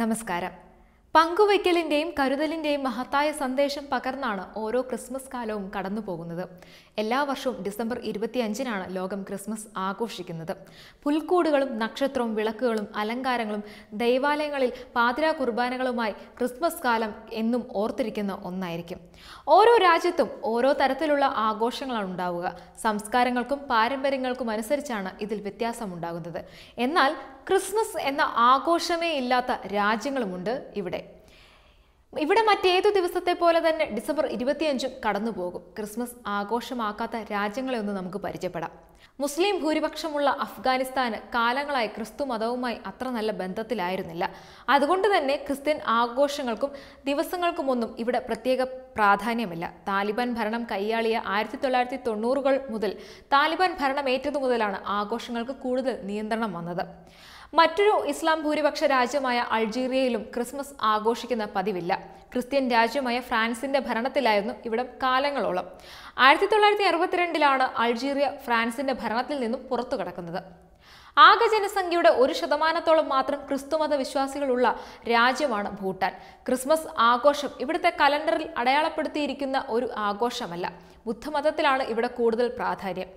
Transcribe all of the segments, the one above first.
നമസ്കാരം പങ്കുവയ്ക്കലിൻ്റെയും കരുതലിൻ്റെയും മഹത്തായ സന്ദേശം പകർന്നാണ് ഓരോ ക്രിസ്മസ് കാലവും കടന്നു പോകുന്നത് എല്ലാ വർഷവും ഡിസംബർ ഇരുപത്തിയഞ്ചിനാണ് ലോകം ക്രിസ്മസ് ആഘോഷിക്കുന്നത് പുൽക്കൂടുകളും നക്ഷത്രവും വിളക്കുകളും അലങ്കാരങ്ങളും ദൈവാലയങ്ങളിൽ പാതിരാ കുർബാനകളുമായി ക്രിസ്മസ് കാലം എന്നും ഓർത്തിരിക്കുന്ന ഒന്നായിരിക്കും ഓരോ രാജ്യത്തും ഓരോ തരത്തിലുള്ള ആഘോഷങ്ങളാണ് ഉണ്ടാവുക സംസ്കാരങ്ങൾക്കും പാരമ്പര്യങ്ങൾക്കും അനുസരിച്ചാണ് ഇതിൽ വ്യത്യാസമുണ്ടാകുന്നത് എന്നാൽ ക്രിസ്മസ് എന്ന ആഘോഷമേ ഇല്ലാത്ത രാജ്യങ്ങളുമുണ്ട് ഇവിടെ ഇവിടെ മറ്റേതു ദിവസത്തെ പോലെ തന്നെ ഡിസംബർ ഇരുപത്തിയഞ്ചും കടന്നു പോകും ക്രിസ്മസ് ആഘോഷമാക്കാത്ത രാജ്യങ്ങളെ ഒന്ന് നമുക്ക് പരിചയപ്പെടാം മുസ്ലിം ഭൂരിപക്ഷമുള്ള അഫ്ഗാനിസ്ഥാന് കാലങ്ങളായി ക്രിസ്തു മതവുമായി അത്ര നല്ല ബന്ധത്തിലായിരുന്നില്ല അതുകൊണ്ട് തന്നെ ക്രിസ്ത്യൻ ആഘോഷങ്ങൾക്കും ദിവസങ്ങൾക്കുമൊന്നും ഇവിടെ പ്രത്യേക പ്രാധാന്യമില്ല താലിബാൻ ഭരണം കൈയാളിയ ആയിരത്തി തൊള്ളായിരത്തി തൊണ്ണൂറുകൾ മുതൽ താലിബാൻ ഭരണം ഏറ്റതു മുതലാണ് ആഘോഷങ്ങൾക്ക് കൂടുതൽ നിയന്ത്രണം വന്നത് മറ്റൊരു ഇസ്ലാം ഭൂരിപക്ഷ രാജ്യമായ അൾജീരിയയിലും ക്രിസ്മസ് ആഘോഷിക്കുന്ന പതിവില്ല ക്രിസ്ത്യൻ രാജ്യമായ ഫ്രാൻസിന്റെ ഭരണത്തിലായിരുന്നു ഇവിടെ കാലങ്ങളോളം ആയിരത്തി തൊള്ളായിരത്തി അറുപത്തിരണ്ടിലാണ് അൾജീരിയ ഫ്രാൻസിന്റെ ഭരണത്തിൽ നിന്നും പുറത്തു കടക്കുന്നത് ആകെ ജനസംഖ്യയുടെ ഒരു ശതമാനത്തോളം മാത്രം ക്രിസ്തുമത വിശ്വാസികളുള്ള രാജ്യമാണ് ഭൂട്ടാൻ ക്രിസ്മസ് ആഘോഷം ഇവിടുത്തെ കലണ്ടറിൽ അടയാളപ്പെടുത്തിയിരിക്കുന്ന ഒരു ആഘോഷമല്ല ബുദ്ധമതത്തിലാണ് ഇവിടെ കൂടുതൽ പ്രാധാന്യം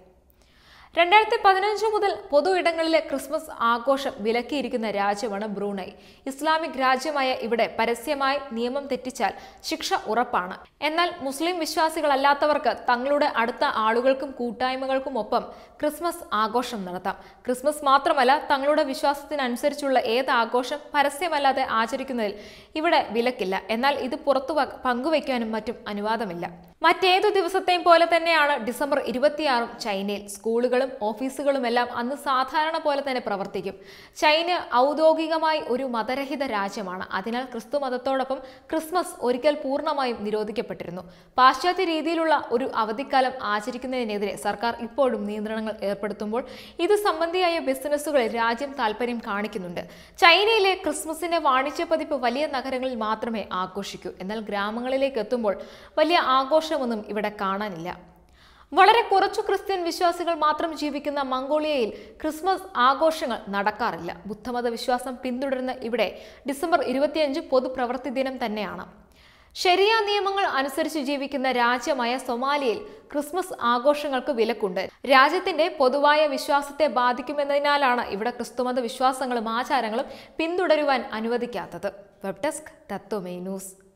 രണ്ടായിരത്തി പതിനഞ്ച് മുതൽ പൊതു ഇടങ്ങളിലെ ക്രിസ്മസ് ആഘോഷം വിലക്കിയിരിക്കുന്ന രാജ്യമാണ് ബ്രൂണൈ ഇസ്ലാമിക് രാജ്യമായ ഇവിടെ പരസ്യമായി നിയമം തെറ്റിച്ചാൽ ശിക്ഷ ഉറപ്പാണ് എന്നാൽ മുസ്ലിം വിശ്വാസികളല്ലാത്തവർക്ക് തങ്ങളുടെ അടുത്ത ആളുകൾക്കും കൂട്ടായ്മകൾക്കും ഒപ്പം ക്രിസ്മസ് ആഘോഷം നടത്താം ക്രിസ്മസ് മാത്രമല്ല തങ്ങളുടെ വിശ്വാസത്തിനനുസരിച്ചുള്ള ഏത് ആഘോഷം പരസ്യമല്ലാതെ ആചരിക്കുന്നതിൽ ഇവിടെ വിലക്കില്ല എന്നാൽ ഇത് പുറത്തു പങ്കുവയ്ക്കാനും മറ്റും അനുവാദമില്ല മറ്റേതു ദിവസത്തെയും പോലെ തന്നെയാണ് ഡിസംബർ ഇരുപത്തിയാറും ചൈനയിൽ സ്കൂളുകൾ സ്കൂളുകളും ഓഫീസുകളും എല്ലാം അന്ന് സാധാരണ പോലെ തന്നെ പ്രവർത്തിക്കും ചൈന ഔദ്യോഗികമായി ഒരു മതരഹിത രാജ്യമാണ് അതിനാൽ ക്രിസ്തു മതത്തോടൊപ്പം ക്രിസ്മസ് ഒരിക്കൽ പൂർണ്ണമായും നിരോധിക്കപ്പെട്ടിരുന്നു പാശ്ചാത്യ രീതിയിലുള്ള ഒരു അവധിക്കാലം ആചരിക്കുന്നതിനെതിരെ സർക്കാർ ഇപ്പോഴും നിയന്ത്രണങ്ങൾ ഏർപ്പെടുത്തുമ്പോൾ ഇത് സംബന്ധിയായ ബിസിനസ്സുകളിൽ രാജ്യം താല്പര്യം കാണിക്കുന്നുണ്ട് ചൈനയിലെ ക്രിസ്മസിന്റെ വാണിജ്യ പതിപ്പ് വലിയ നഗരങ്ങളിൽ മാത്രമേ ആഘോഷിക്കൂ എന്നാൽ ഗ്രാമങ്ങളിലേക്ക് എത്തുമ്പോൾ വലിയ ആഘോഷമൊന്നും ഇവിടെ കാണാനില്ല വളരെ കുറച്ചു ക്രിസ്ത്യൻ വിശ്വാസികൾ മാത്രം ജീവിക്കുന്ന മംഗോളിയയിൽ ക്രിസ്മസ് ആഘോഷങ്ങൾ നടക്കാറില്ല ബുദ്ധമത വിശ്വാസം പിന്തുടരുന്ന ഇവിടെ ഡിസംബർ ഇരുപത്തിയഞ്ച് പൊതുപ്രവൃത്തി ദിനം തന്നെയാണ് ശരിയാ നിയമങ്ങൾ അനുസരിച്ച് ജീവിക്കുന്ന രാജ്യമായ സൊമാലിയയിൽ ക്രിസ്മസ് ആഘോഷങ്ങൾക്ക് വിലക്കുണ്ട് രാജ്യത്തിന്റെ പൊതുവായ വിശ്വാസത്തെ ബാധിക്കുമെന്നതിനാലാണ് ഇവിടെ ക്രിസ്തുമത വിശ്വാസങ്ങളും ആചാരങ്ങളും പിന്തുടരുവാൻ അനുവദിക്കാത്തത് വെബ് ഡെസ്ക് തത്വമേ ന്യൂസ്